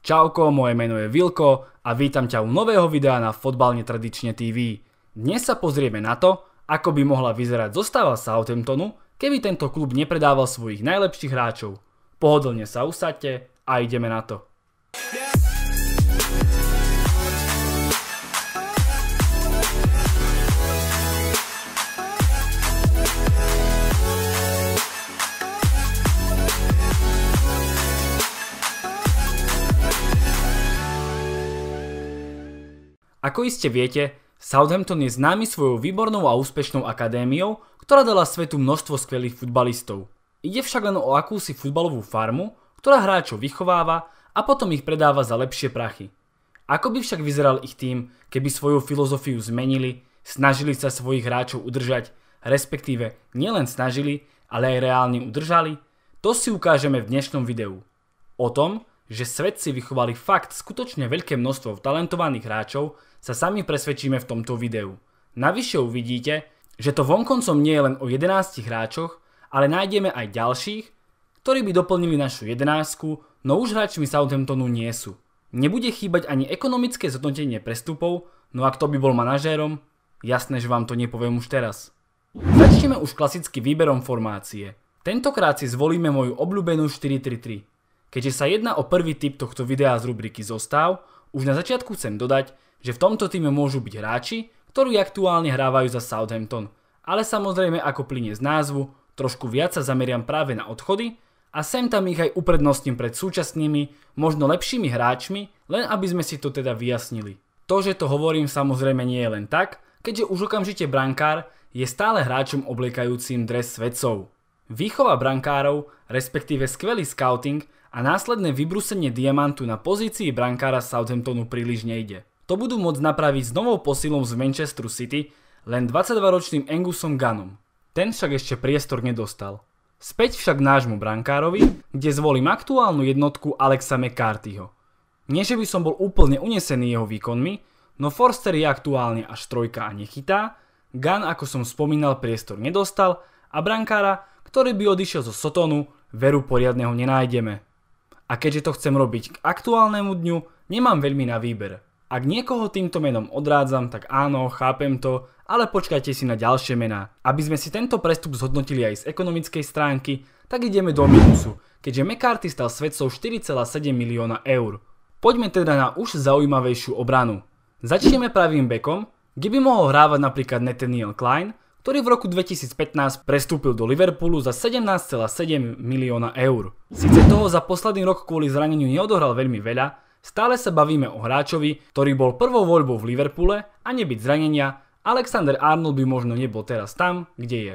Čauko, moje meno je Vilko a vítam ťa u nového videa na Fotbalne tradične TV. Dnes sa pozrieme na to, ako by mohla vyzerať zostava Southamptonu, keby tento klub nepredával svojich najlepších hráčov. Pohodlne sa usadte a ideme na to. Yeah. Ako iste viete, Southampton je známy svojou výbornou a úspešnou akadémiou, ktorá dala svetu množstvo skvelých futbalistov. Ide však len o akúsi futbalovú farmu, ktorá hráčov vychováva a potom ich predáva za lepšie prachy. Ako by však vyzeral ich tým, keby svoju filozofiu zmenili, snažili sa svojich hráčov udržať, respektíve nielen snažili, ale aj reálne udržali, to si ukážeme v dnešnom videu. O tom, že svet si vychovali fakt skutočne veľké množstvo talentovaných hráčov, sa sami presvedčíme v tomto videu. Navyše uvidíte, že to vonkoncom nie je len o 11 hráčoch, ale nájdeme aj ďalších, ktorí by doplnili našu 11, no už hráčmi Southamptonu nie sú. Nebude chýbať ani ekonomické zhodnotenie prestupov, no a kto by bol manažérom? Jasné, že vám to nepoviem už teraz. Začneme už klasicky výberom formácie. Tentokrát si zvolíme moju obľúbenú 433. Keďže sa jedná o prvý typ tohto videa z rubriky Zostav, už na začiatku chcem dodať, že v tomto týme môžu byť hráči, ktorí aktuálne hrávajú za Southampton, ale samozrejme ako plinie z názvu, trošku viac sa zameriam práve na odchody a sem tam ich aj uprednostním pred súčasnými, možno lepšími hráčmi, len aby sme si to teda vyjasnili. To, že to hovorím samozrejme nie je len tak, keďže už okamžite brankár je stále hráčom obliekajúcim dres svedcov. Výchova brankárov, respektíve skvelý scouting a následné vybrusenie diamantu na pozícii brankára Southamptonu príliš nejde. To budú môcť napraviť s novou posilom z Manchesteru City, len 22-ročným Angusom Gunnom. Ten však ešte priestor nedostal. Späť však nášmu brankárovi, kde zvolím aktuálnu jednotku Alexa McCarthyho. Nie, že by som bol úplne unesený jeho výkonmi, no Forster je aktuálne až trojka a nechytá, Gunn, ako som spomínal, priestor nedostal a brankára, ktorý by odišiel zo Sotonu, veru poriadneho nenájdeme. A keďže to chcem robiť k aktuálnemu dňu, nemám veľmi na výber. Ak niekoho týmto menom odrádzam, tak áno, chápem to, ale počkajte si na ďalšie mená. Aby sme si tento prestup zhodnotili aj z ekonomickej stránky, tak ideme do minusu, keďže McCarthy stal svetcov 4,7 milióna eur. Poďme teda na už zaujímavejšiu obranu. Začneme pravým bekom, kde by mohol hrávať napríklad Nathaniel Klein, ktorý v roku 2015 prestúpil do Liverpoolu za 17,7 milióna eur. Sice toho za posledný rok kvôli zraneniu neodohral veľmi veľa, stále sa bavíme o hráčovi, ktorý bol prvou voľbou v Liverpoole a nebyť zranenia, Alexander Arnold by možno nebol teraz tam, kde je.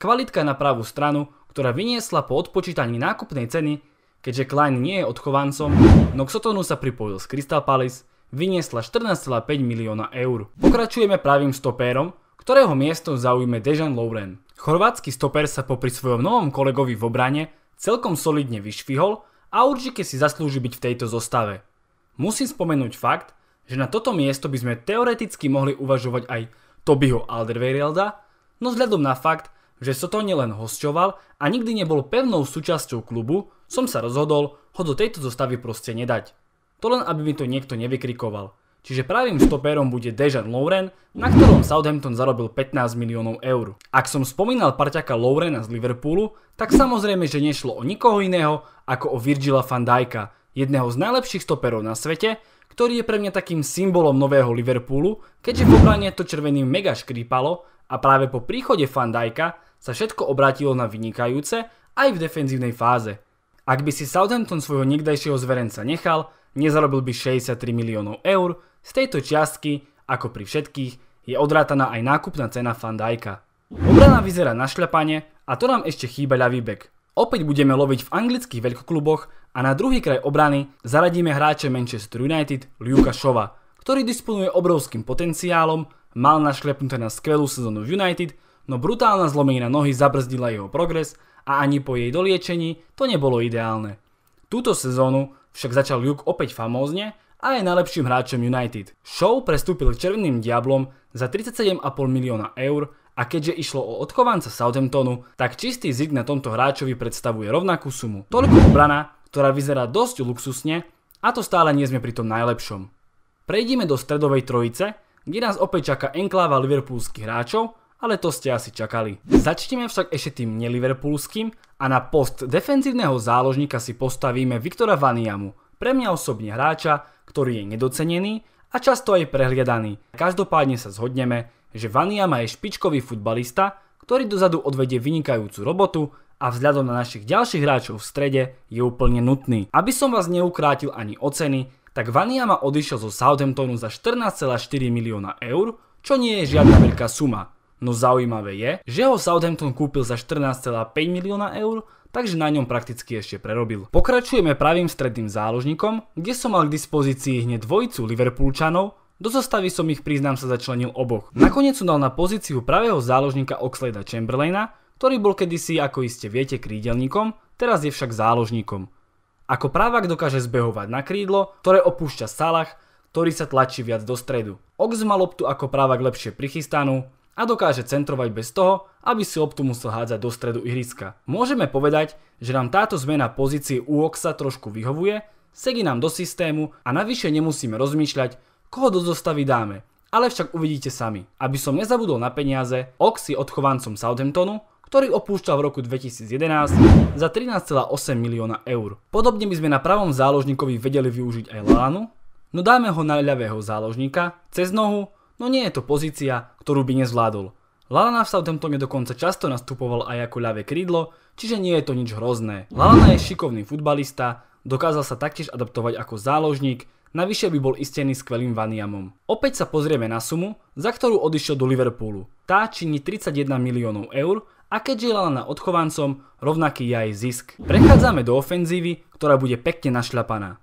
Kvalitka na pravú stranu, ktorá vyniesla po odpočítaní nákupnej ceny, keďže Klein nie je odchovancom, no k Sotonu sa pripojil z Crystal Palace, vyniesla 14,5 milióna eur. Pokračujeme pravým stopérom, ktorého miesto zaujme Dejan Lovren. Chorvátsky stoper sa popri svojom novom kolegovi v obrane celkom solidne vyšvihol a určite si zaslúži byť v tejto zostave. Musím spomenúť fakt, že na toto miesto by sme teoreticky mohli uvažovať aj Tobyho Alderweirelda, no vzhľadom na fakt, že Soto nielen hosťoval a nikdy nebol pevnou súčasťou klubu, som sa rozhodol ho do tejto zostavy proste nedať. To len aby mi to niekto nevykrikoval. Čiže pravým stoperom bude Dejan Lauren, na ktorom Southampton zarobil 15 miliónov eur. Ak som spomínal parťaka Laurena z Liverpoolu, tak samozrejme, že nešlo o nikoho iného ako o Virgila van Dijka, jedného z najlepších stoperov na svete, ktorý je pre mňa takým symbolom nového Liverpoolu, keďže v obrane to červeným mega škrípalo a práve po príchode van Dijka sa všetko obrátilo na vynikajúce aj v defenzívnej fáze. Ak by si Southampton svojho niekdajšieho zverenca nechal, nezarobil by 63 miliónov eur, z tejto čiastky, ako pri všetkých, je odrátaná aj nákupná cena Fandajka. Obrana vyzerá na šľapanie a to nám ešte chýba ľavý bek. Opäť budeme loviť v anglických veľkokluboch a na druhý kraj obrany zaradíme hráče Manchester United Luka Šova, ktorý disponuje obrovským potenciálom, mal našlepnuté na skvelú sezónu v United, no brutálna zlomenina nohy zabrzdila jeho progres a ani po jej doliečení to nebolo ideálne. Túto sezónu však začal Luke opäť famózne a je najlepším hráčom United. Show prestúpil k Červeným diablom za 37,5 milióna eur a keďže išlo o odchovanca Southamptonu, tak čistý zisk na tomto hráčovi predstavuje rovnakú sumu. Toľko obrana, ktorá vyzerá dosť luxusne a to stále nie sme pri tom najlepšom. Prejdime do stredovej trojice, kde nás opäť čaká enkláva liverpoolských hráčov, ale to ste asi čakali. Začneme však ešte tým neliverpoolským a na post defenzívneho záložníka si postavíme Viktora Vaniamu, pre mňa osobne hráča, ktorý je nedocenený a často aj prehliadaný. Každopádne sa zhodneme, že Vaniama je špičkový futbalista, ktorý dozadu odvedie vynikajúcu robotu a vzhľadom na našich ďalších hráčov v strede je úplne nutný. Aby som vás neukrátil ani o ceny, tak Vaniama odišiel zo Southamptonu za 14,4 milióna eur, čo nie je žiadna veľká suma. No zaujímavé je, že ho Southampton kúpil za 14,5 milióna eur takže na ňom prakticky ešte prerobil. Pokračujeme pravým stredným záložníkom, kde som mal k dispozícii hneď dvojicu Liverpoolčanov, do zostavy som ich priznám sa začlenil oboch. Nakoniec som dal na pozíciu pravého záložníka Oxlada Chamberlaina, ktorý bol kedysi, ako iste viete, krídelníkom, teraz je však záložníkom. Ako právak dokáže zbehovať na krídlo, ktoré opúšťa Salah, ktorý sa tlačí viac do stredu. Ox má loptu ako právak lepšie prichystanú, a dokáže centrovať bez toho, aby si loptu musel hádzať do stredu ihriska. Môžeme povedať, že nám táto zmena pozície u Oxa trošku vyhovuje, sedí nám do systému a navyše nemusíme rozmýšľať, koho do zostavy dáme. Ale však uvidíte sami. Aby som nezabudol na peniaze, Ox je odchovancom Southamptonu, ktorý opúšťal v roku 2011 za 13,8 milióna eur. Podobne by sme na pravom záložníkovi vedeli využiť aj Lánu, no dáme ho na ľavého záložníka cez nohu no nie je to pozícia, ktorú by nezvládol. Lallana v Southamptone dokonca často nastupoval aj ako ľavé krídlo, čiže nie je to nič hrozné. Lallana je šikovný futbalista, dokázal sa taktiež adaptovať ako záložník, navyše by bol istený skvelým Vaniamom. Opäť sa pozrieme na sumu, za ktorú odišiel do Liverpoolu. Tá činí 31 miliónov eur a keďže je Lallana odchovancom, rovnaký je aj zisk. Prechádzame do ofenzívy, ktorá bude pekne našľapaná.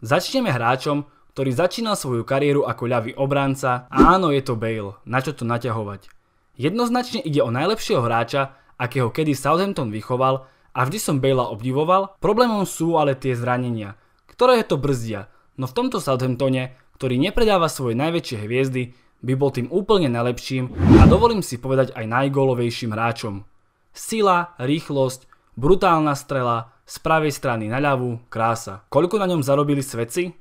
Začneme hráčom, ktorý začínal svoju kariéru ako ľavý obranca a áno je to Bale, na čo to naťahovať. Jednoznačne ide o najlepšieho hráča, akého kedy Southampton vychoval a vždy som Bale'a obdivoval, problémom sú ale tie zranenia, ktoré to brzdia, no v tomto Southamptone, ktorý nepredáva svoje najväčšie hviezdy, by bol tým úplne najlepším a dovolím si povedať aj najgólovejším hráčom. Sila, rýchlosť, brutálna strela, z pravej strany na ľavu krása. Koľko na ňom zarobili svedci?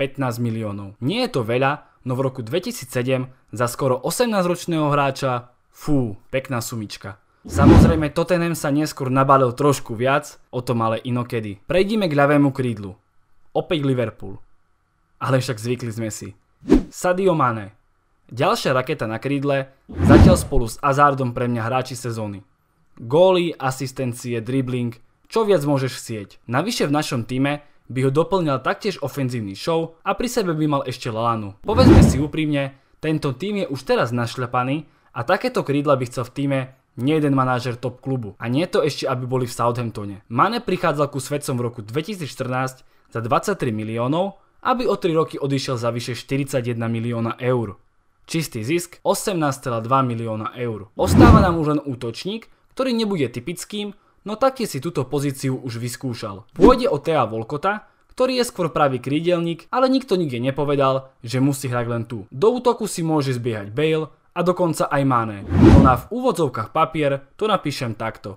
15 miliónov. Nie je to veľa, no v roku 2007 za skoro 18-ročného hráča, fú, pekná sumička. Samozrejme Tottenham sa neskôr nabalil trošku viac, o tom ale inokedy. Prejdime k ľavému krídlu. Opäť Liverpool. Ale však zvykli sme si. Sadio Mane. Ďalšia raketa na krídle, zatiaľ spolu s Azardom pre mňa hráči sezóny. Góly, asistencie, dribbling, čo viac môžeš sieť. Navyše v našom týme by ho doplňal taktiež ofenzívny show a pri sebe by mal ešte Lalánu. Povedzme si úprimne, tento tým je už teraz našľapaný a takéto krídla by chcel v týme nie jeden manažer top klubu. A nie to ešte, aby boli v Southamptone. Mane prichádzal ku svetcom v roku 2014 za 23 miliónov, aby o 3 roky odišiel za vyše 41 milióna eur. Čistý zisk 18,2 milióna eur. Ostáva nám už len útočník, ktorý nebude typickým, No taký si túto pozíciu už vyskúšal. Pôjde o Tea Volkota, ktorý je skôr pravý krídelník, ale nikto nikde nepovedal, že musí hrať len tu. Do útoku si môže zbiehať Bale a dokonca aj Mane. No na v úvodzovkách papier to napíšem takto.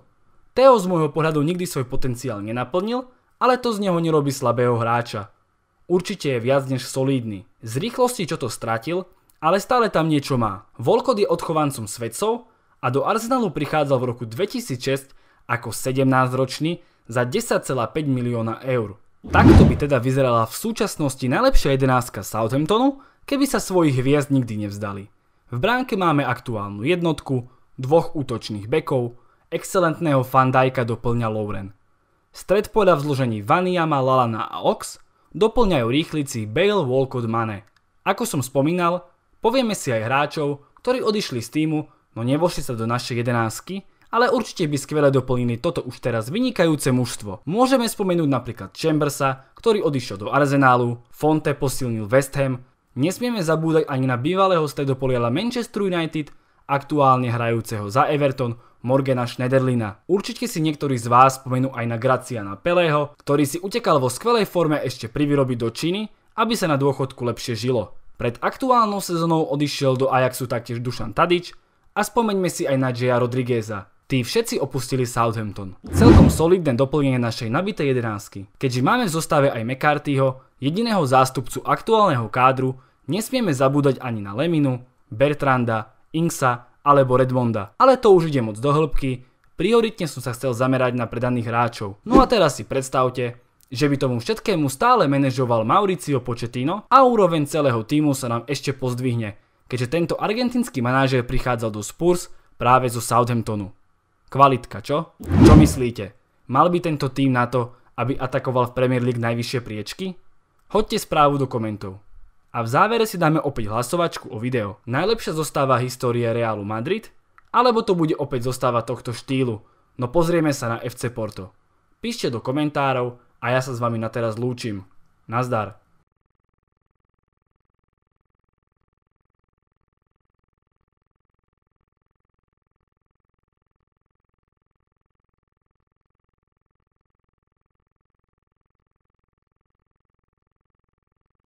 Teo z môjho pohľadu nikdy svoj potenciál nenaplnil, ale to z neho nerobí slabého hráča. Určite je viac než solídny. Z rýchlosti čo to stratil, ale stále tam niečo má. Volkod je odchovancom svedcov a do Arsenalu prichádzal v roku 2006 ako 17-ročný za 10,5 milióna eur. Takto by teda vyzerala v súčasnosti najlepšia jedenáska Southamptonu, keby sa svojich hviezd nikdy nevzdali. V bránke máme aktuálnu jednotku, dvoch útočných bekov, excelentného Fandajka doplňa Lauren. Stred poda v zložení Vaniama, Lalana a Ox doplňajú rýchlici Bale, Walcott, Mane. Ako som spomínal, povieme si aj hráčov, ktorí odišli z týmu, no nevošli sa do našej jedenásky, ale určite by skvele doplnili toto už teraz vynikajúce mužstvo. Môžeme spomenúť napríklad Chambersa, ktorý odišiel do Arsenálu, Fonte posilnil West Ham, nesmieme zabúdať ani na bývalého stredopoliala Manchester United, aktuálne hrajúceho za Everton, Morgana Schneiderlina. Určite si niektorí z vás spomenú aj na Graciana Pelého, ktorý si utekal vo skvelej forme ešte pri výrobi do Číny, aby sa na dôchodku lepšie žilo. Pred aktuálnou sezónou odišiel do Ajaxu taktiež Dušan Tadič a spomeňme si aj na Jaya Rodrígueza, Tí všetci opustili Southampton. Celkom solidné doplnenie našej nabitej jedenásky. Keďže máme v zostave aj McCarthyho, jediného zástupcu aktuálneho kádru, nesmieme zabúdať ani na Leminu, Bertranda, Inksa alebo Redmonda. Ale to už ide moc do hĺbky, prioritne som sa chcel zamerať na predaných hráčov. No a teraz si predstavte, že by tomu všetkému stále manažoval Mauricio Pochettino a úroveň celého týmu sa nám ešte pozdvihne, keďže tento argentinský manážer prichádzal do Spurs práve zo Southamptonu. Kvalitka, čo? Čo myslíte? Mal by tento tým na to, aby atakoval v Premier League najvyššie priečky? Hoďte správu do komentov. A v závere si dáme opäť hlasovačku o video. Najlepšia zostáva histórie Realu Madrid? Alebo to bude opäť zostáva tohto štýlu? No pozrieme sa na FC Porto. Píšte do komentárov a ja sa s vami na teraz lúčim. Nazdar.